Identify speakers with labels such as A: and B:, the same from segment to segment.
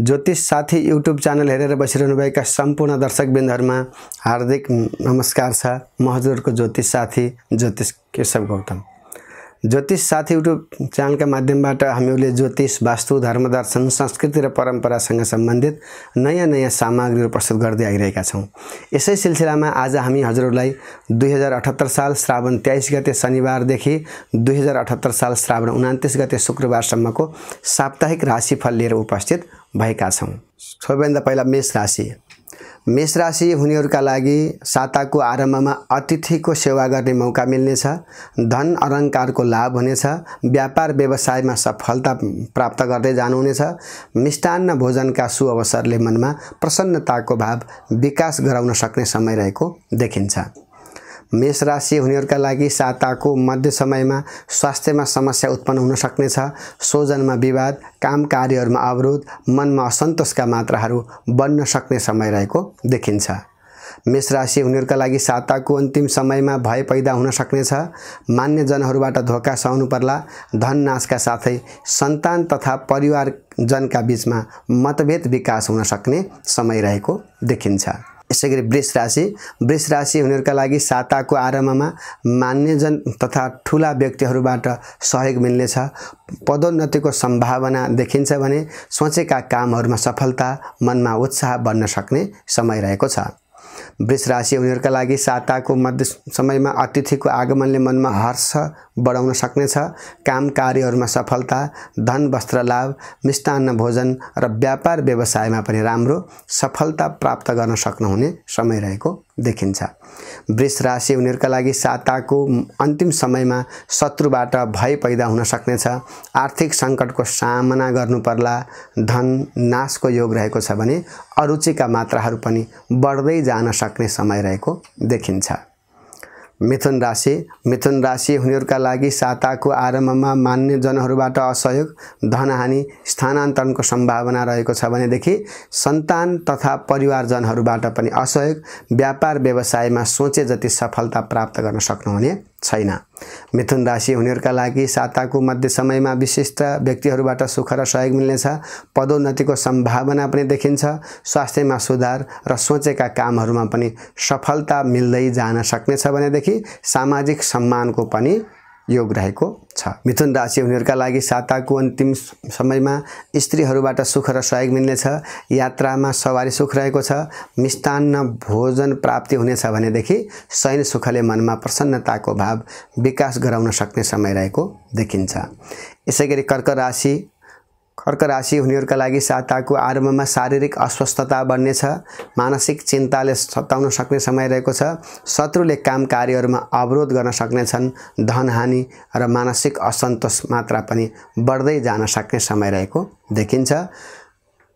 A: ज्योतिष साथी YouTube channel हेरेर बसिरहनुभएका सम्पूर्ण दर्शकबिन्दहरूमा हार्दिक नमस्कार छ म हजुरको ज्योतिष साथी ज्योतिष केशव गौतम ज्योतिष साथी युट्युब च्यानलका माध्यमबाट हामीहरूले ज्योतिष वास्तु धर्म दर्शन संस्कृति र परम्परासँग सम्बन्धित नयाँ नयाँ सामग्रीहरू प्रस्तुत गर्दै आइरहेका छौँ यसै सिलसिलामा आज हामी हजुरहरूलाई दुई हजार अठहत्तर साल श्रावण तेइस गते शनिबारदेखि दुई हजार अठहत्तर साल श्रावण उनातिस गते शुक्रबारसम्मको साप्ताहिक राशिफल लिएर उपस्थित भएका छौँ सबैभन्दा पहिला मेष राशि मेष राशि हुनेहरूका लागि साताको आरम्भमा अतिथिको सेवा गर्ने मौका मिल्नेछ धन अलङ्कारको लाभ हुनेछ व्यापार व्यवसायमा सफलता प्राप्त गर्दै जानुहुनेछ मिष्टान्न भोजनका सुअवसरले मनमा प्रसन्नताको भाव विकास गराउन सक्ने समय रहेको देखिन्छ मेष राशि हुनेहरूका लागि साताको मध्य समयमा स्वास्थ्यमा समस्या उत्पन्न हुन सक्नेछ सोजनमा विवाद काम कार्यहरूमा अवरोध मनमा असन्तोषका मात्राहरू बन्न सक्ने समय रहेको देखिन्छ मेष राशि हुनेहरूका लागि साताको अन्तिम समयमा भय पैदा हुन सक्नेछ मान्यजनहरूबाट धोका सहनु पर्ला धन नाशका साथै सन्तान तथा परिवारजनका बिचमा मतभेद विकास हुन सक्ने समय रहेको देखिन्छ यसै गरी वृष राशि वृष राशि हुनेहरूका लागि साताको आरम्भमा मान्यजन तथा ठुला व्यक्तिहरूबाट सहयोग मिल्नेछ पदोन्नतिको सम्भावना देखिन्छ भने सोचेका कामहरूमा सफलता मनमा उत्साह बढ्न सक्ने समय रहेको छ वृष राशि उनीहरूका लागि साताको मध्य समयमा अतिथिको आगमनले मनमा हर्ष बढाउन सक्नेछ काम कार्यहरूमा सफलता धन वस्त्र लाभ मिष्टान्न भोजन र व्यापार व्यवसायमा पनि राम्रो सफलता प्राप्त गर्न सक्नुहुने समय रहेको देखिन्छ वृष राशि उनीहरूका लागि साताको अन्तिम समयमा शत्रुबाट भय पैदा हुन सक्नेछ आर्थिक सङ्कटको सामना गर्नुपर्ला धन नाशको योग रहेको छ भने अरुचिका मात्राहरू पनि बढ्दै जान सक्ने समय रहेको देखिन्छ मिथुन राशि मिथुन राशि हुनेहरूका लागि साताको आरम्भमा मान्य जनहरूबाट असहयोग धनहानि स्थानान्तरणको सम्भावना रहेको छ भनेदेखि सन्तान तथा परिवारजनहरूबाट पनि असहयोग व्यापार व्यवसायमा सोचे जति सफलता प्राप्त गर्न सक्नुहुने छैन मिथुन राशि हुनेहरूका लागि साताको मध्य समयमा विशिष्ट व्यक्तिहरूबाट सुख र सहयोग मिल्नेछ पदोन्नतिको सम्भावना पनि देखिन्छ स्वास्थ्यमा सुधार र सोचेका कामहरूमा पनि सफलता मिल्दै जान सक्नेछ भनेदेखि सामाजिक सम्मानको पनि योग रहेको छ मिथुन राशि हुनेहरूका लागि साताको अन्तिम समयमा स्त्रीहरूबाट सुख र सहयोग मिल्नेछ यात्रामा सवारी सुख रहेको छ मिष्टान्न भोजन प्राप्ति हुनेछ भनेदेखि शैन सुखले मनमा प्रसन्नताको भाव विकास गराउन सक्ने समय रहेको देखिन्छ यसै गरी कर्क राशि कर्क राशि हुनेहरूका लागि साताको आरम्भमा शारीरिक अस्वस्थता बन्नेछ मानसिक चिन्ताले सताउन सक्ने समय रहेको छ शत्रुले काम कार्यहरूमा अवरोध गर्न सक्नेछन् धनहानि र मानसिक असन्तोष मात्रा पनि बढ्दै जान सक्ने समय रहेको देखिन्छ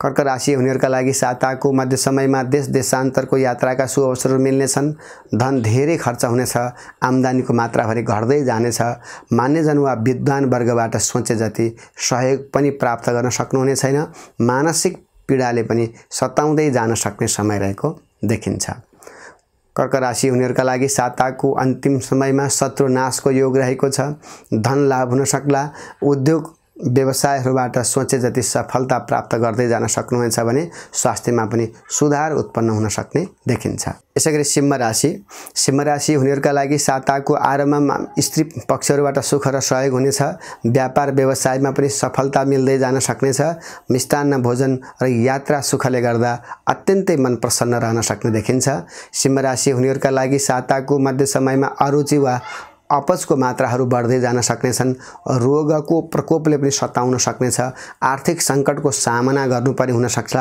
A: कर्क राशि हुनेहरूका लागि साताको मध्य समयमा देश देशान्तरको यात्राका अवसरहरू मिल्नेछन् धन धेरै खर्च हुनेछ आम्दानीको मात्रा भने घट्दै जानेछ मान्यजन वा विद्वान वर्गबाट सोचे जति सहयोग पनि प्राप्त गर्न सक्नुहुने छैन मानसिक पीडाले पनि सताउँदै जान सक्ने समय रहेको देखिन्छ कर्क राशि हुनेहरूका लागि साताको अन्तिम समयमा शत्रुनाशको योग रहेको छ धन लाभ हुन सक्ला उद्योग व्यवसायहरूबाट सोचे जति सफलता प्राप्त गर्दै जान सक्नुहुनेछ भने स्वास्थ्यमा पनि सुधार उत्पन्न हुन सक्ने देखिन्छ यसै गरी सिंह राशि सिंह राशि हुनेहरूका लागि साताको आरम्भमा स्त्री पक्षहरूबाट सुख र सहयोग हुनेछ व्यापार व्यवसायमा पनि सफलता मिल्दै जान सक्नेछ मिष्टान्न भोजन र यात्रा सुखले गर्दा अत्यन्तै मन प्रसन्न रहन सक्ने देखिन्छ सिंह राशि हुनेहरूका लागि साताको मध्य समयमा अरुचि वा अपजको मात्राहरू बढ्दै जान सक्नेछन् रोगको प्रकोपले पनि सताउन सक्नेछ आर्थिक सङ्कटको सामना गर्नुपर्ने हुनसक्छ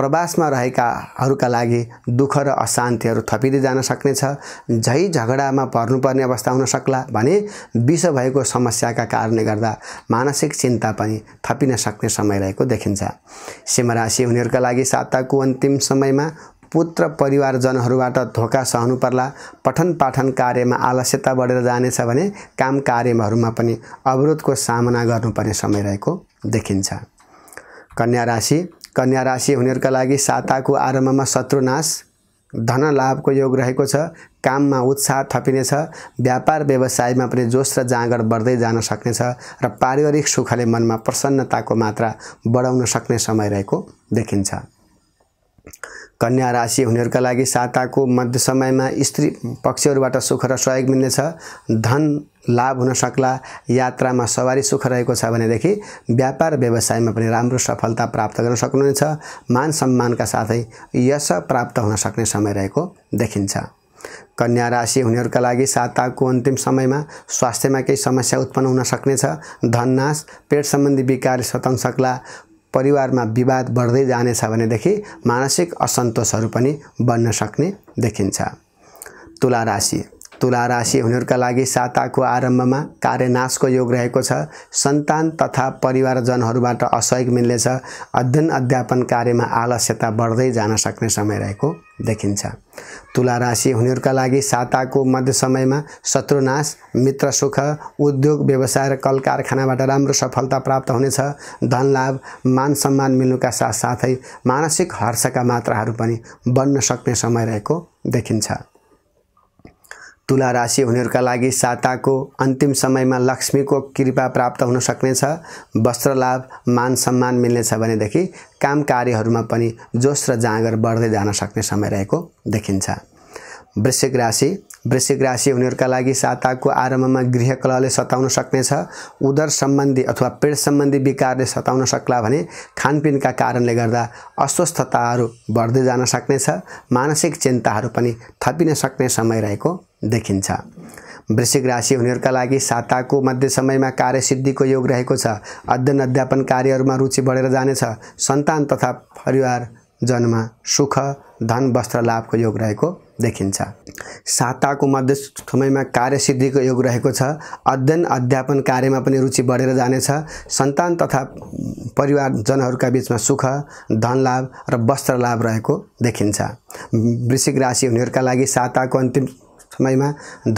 A: प्रवासमा रहेकाहरूका लागि दुःख र अशान्तिहरू थपिँदै जान सक्नेछ झै झगडामा पर्नुपर्ने अवस्था हुन सक्ला भने विष भएको समस्याका कारणले गर्दा मानसिक चिन्ता पनि थपिन सक्ने समय रहेको देखिन्छ सिंहराशि उनीहरूका लागि साताको अन्तिम समयमा पुत्र परिवारजनहरूबाट धोका सहनु पर्ला पठन पाठन कार्यमा आलस्यता बढेर जानेछ भने काम कार्यहरूमा पनि अवरोधको सामना गर्नुपर्ने समय रहेको देखिन्छ कन्या राशि कन्या राशि हुनेहरूका लागि साताको आरम्भमा शत्रुनाश धन लाभको योग रहेको छ काममा उत्साह थपिनेछ व्यापार व्यवसायमा पनि जोस र जाँगर बढ्दै जान सक्नेछ र पारिवारिक सुखले मनमा प्रसन्नताको मात्रा बढाउन सक्ने समय रहेको देखिन्छ कन्या राशि हुनेहरूका लागि साताको मध्य समयमा स्त्री पक्षहरूबाट सुख र सहयोग मिल्नेछ धन लाभ हुन सक्ला यात्रामा सवारी सुख रहेको छ भनेदेखि व्यापार व्यवसायमा पनि राम्रो सफलता प्राप्त गर्न सक्नुहुनेछ मान सम्मानका साथै यश प्राप्त हुन सक्ने समय रहेको देखिन्छ कन्या राशि हुनेहरूका लागि साताको अन्तिम समयमा स्वास्थ्यमा केही समस्या उत्पन्न हुन सक्नेछ धननाश पेट सम्बन्धी विकार सताउन सक्ला परिवारमा विवाद बढ्दै जानेछ भनेदेखि मानसिक असन्तोषहरू पनि बन्न सक्ने देखिन्छ तुला राशि तुला राशि हुनेहरूका लागि साताको आरम्भमा कार्यनाशको योग रहेको छ सन्तान तथा परिवारजनहरूबाट असहयोग मिल्नेछ अध्ययन अध्यापन कार्यमा आलस्यता बढ्दै जान सक्ने समय रहेको देखिन्छ तुला राशि हुनेहरूका लागि साताको मध्य समयमा शत्रुनाश मित्र सुख उद्योग व्यवसाय र कल कारखानाबाट राम्रो सफलता प्राप्त हुनेछ धन लाभ मान सम्मान मिल्नुका साथसाथै मानसिक हर्षका मात्राहरू पनि बन्न सक्ने समय रहेको देखिन्छ तुला राशि हुनेहरूका लागि साताको अन्तिम समयमा लक्ष्मीको कृपा प्राप्त हुन सक्नेछ वस्त्र लाभ मान सम्मान मिल्नेछ भनेदेखि काम कार्यहरूमा पनि जोस र जाँगर बढ्दै जान सक्ने समय रहेको देखिन्छ वृश्चिक राशि वृश्चिक राशि हुनेहरूका लागि साताको आरम्भमा कलहले सताउन सक्नेछ उदर सम्बन्धी अथवा पेट सम्बन्धी विकारले सताउन सक्ला भने खानपिनका कारणले गर्दा अस्वस्थताहरू बढ्दै जान सक्नेछ मानसिक चिन्ताहरू पनि थपिन सक्ने समय रहेको देखिन्छ वृश्चिक राशि हुनेहरूका लागि साताको मध्य समयमा कार्य सिद्धिको योग रहेको छ अध्ययन अध्यापन कार्यहरूमा रुचि बढेर जानेछ सन्तान तथा परिवार जन्म सुख धन वस्त्र लाभको योग रहेको देखिन्छ साताको मध्य समयमा कार्य सिद्धिको योग रहेको छ अध्ययन अध्यापन कार्यमा पनि रुचि बढेर जानेछ सन्तान तथा परिवारजनहरूका बिचमा सुख धनलाभ र वस्त्र लाभ रहेको देखिन्छ वृश्चिक राशि हुनेहरूका लागि साताको अन्तिम समयमा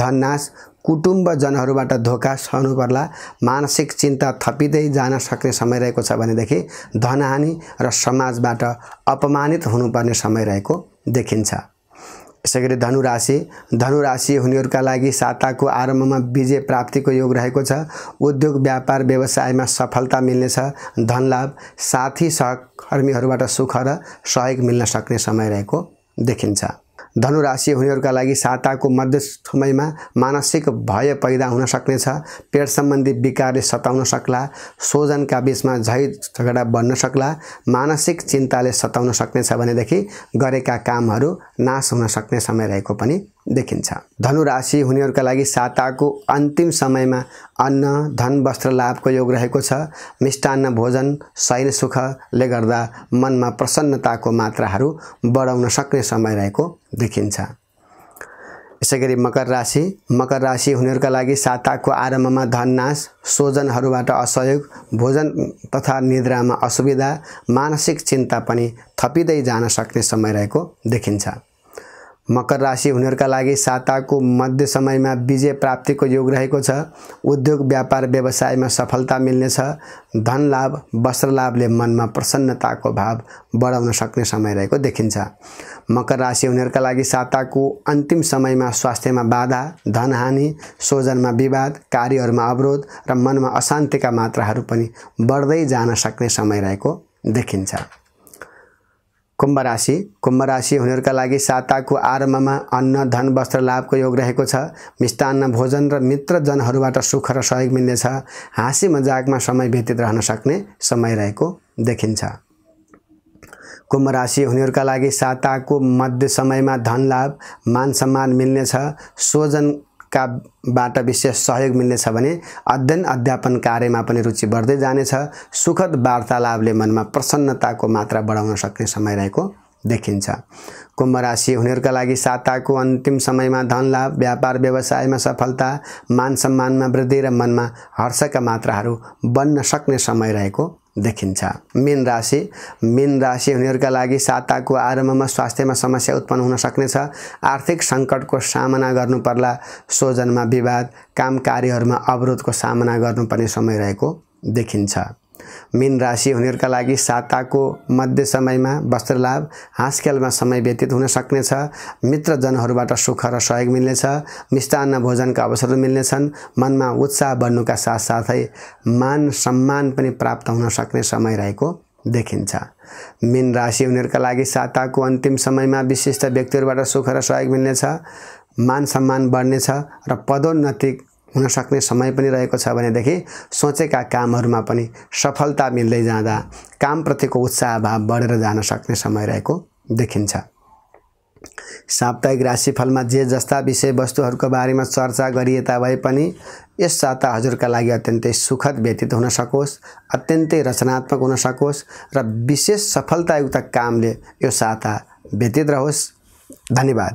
A: धननाश कुटुम्बजनहरूबाट धोका सहनु पर्ला मानसिक चिन्ता थपिँदै जान सक्ने समय रहेको छ भनेदेखि धनहानि र समाजबाट अपमानित हुनुपर्ने समय रहेको देखिन्छ यसै गरी धनुराशि धनुराशि हुनेहरूका लागि साताको आरम्भमा विजय प्राप्तिको योग रहेको छ उद्योग व्यापार व्यवसायमा सफलता मिल्नेछ धनलाभ साथी सहकर्मीहरूबाट सुख र सहयोग मिल्न सक्ने समय रहेको देखिन्छ धनुराशि हुनेहरूका लागि साताको मध्य समयमा मानसिक भय पैदा हुन सक्नेछ पेट सम्बन्धी विकारले सताउन सक्ला सोजनका बिचमा झै झगडा बन्न सक्ला मानसिक चिन्ताले सताउन सक्नेछ भनेदेखि गरेका कामहरू नाश हुन सक्ने समय रहेको पनि देखिन्छ धनुराशि हुनेहरूका लागि साताको अन्तिम समयमा अन्न धन वस्त्र लाभको योग रहेको छ मिष्टान्न भोजन शैन सुखले गर्दा मनमा प्रसन्नताको मात्राहरू बढाउन सक्ने समय रहेको देखिन्छ यसै गरी मकर राशि मकर राशि हुनेहरूका लागि साताको आरम्भमा धननाश सोजनहरूबाट असहयोग भोजन तथा निद्रामा असुविधा मानसिक चिन्ता पनि थपिँदै जान सक्ने समय रहेको देखिन्छ मकर राशि हुनेहरूका लागि साताको मध्य समयमा विजय प्राप्तिको योग रहेको छ उद्योग व्यापार व्यवसायमा सफलता मिल्नेछ धन लाभ वस्त्र लाभले मनमा प्रसन्नताको भाव बढाउन सक्ने समय रहेको देखिन्छ मकर राशि हुनेहरूका लागि साताको अन्तिम समयमा स्वास्थ्यमा बाधा धनहानि सोजनमा विवाद कार्यहरूमा अवरोध र मनमा अशान्तिका मात्राहरू पनि बढ्दै जान सक्ने समय रहेको देखिन्छ कुम्भ राशि कुम्भ राशि हुनेहरूका लागि साताको आरम्भमा अन्न धन वस्त्र लाभको योग रहेको छ मिष्टान्न भोजन र मित्रजनहरूबाट सुख र सहयोग मिल्नेछ हाँसी मजाकमा समय व्यतीत रहन सक्ने समय रहेको देखिन्छ कुम्भ राशि हुनेहरूका लागि साताको मध्य समयमा धन लाभ मान सम्मान मिल्नेछ स्वजन काबाट विशेष सहयोग मिल्नेछ भने अध्ययन अध्यापन कार्यमा पनि रुचि बढ्दै जानेछ सुखद वार्तालापले मनमा प्रसन्नताको मात्रा बढाउन सक्ने समय रहेको देखिन्छ कुम्भ राशि हुनेहरूका लागि साताको अन्तिम समयमा धनलाभ व्यापार व्यवसायमा सफलता मान सम्मानमा वृद्धि र मनमा हर्षका मात्राहरू बन्न सक्ने समय रहेको देखिन्छ मेन राशि मेन राशि हुनेहरूका लागि साताको आरम्भमा स्वास्थ्यमा समस्या उत्पन्न हुन सक्नेछ आर्थिक सङ्कटको सामना गर्नुपर्ला सोजनमा विवाद काम कार्यहरूमा अवरोधको सामना गर्नुपर्ने समय रहेको देखिन्छ मीन राशि हुनेहरूका लागि साताको मध्य समयमा वस्त्र लाभ हाँसखेलमा समय व्यतीत हुन सक्नेछ मित्रजनहरूबाट सुख र सहयोग मिल्नेछ मिष्टान्न भोजनका अवसरहरू मिल्नेछन् मनमा उत्साह बढ्नुका साथसाथै मान सम्मान पनि प्राप्त हुन सक्ने समय रहेको देखिन्छ मीन राशि हुनेहरूका लागि साताको अन्तिम समयमा विशिष्ट व्यक्तिहरूबाट सुख र सहयोग मिल्नेछ मान सम्मान बढ्नेछ र पदोन्नति सक्ने समय पनि रहेको छ भनेदेखि सोचेका कामहरूमा पनि सफलता मिल्दै जाँदा कामप्रतिको उत्साह भाव बढेर जान सक्ने समय रहेको देखिन्छ साप्ताहिक राशिफलमा जे जस्ता विषयवस्तुहरूको बारेमा चर्चा गरिए भए पनि यस साता हजुरका लागि अत्यन्तै सुखद व्यतीत हुन सकोस् अत्यन्तै रचनात्मक हुन सकोस् र विशेष सफलतायुक्त कामले यो साता व्यतीत रहोस् धन्यवाद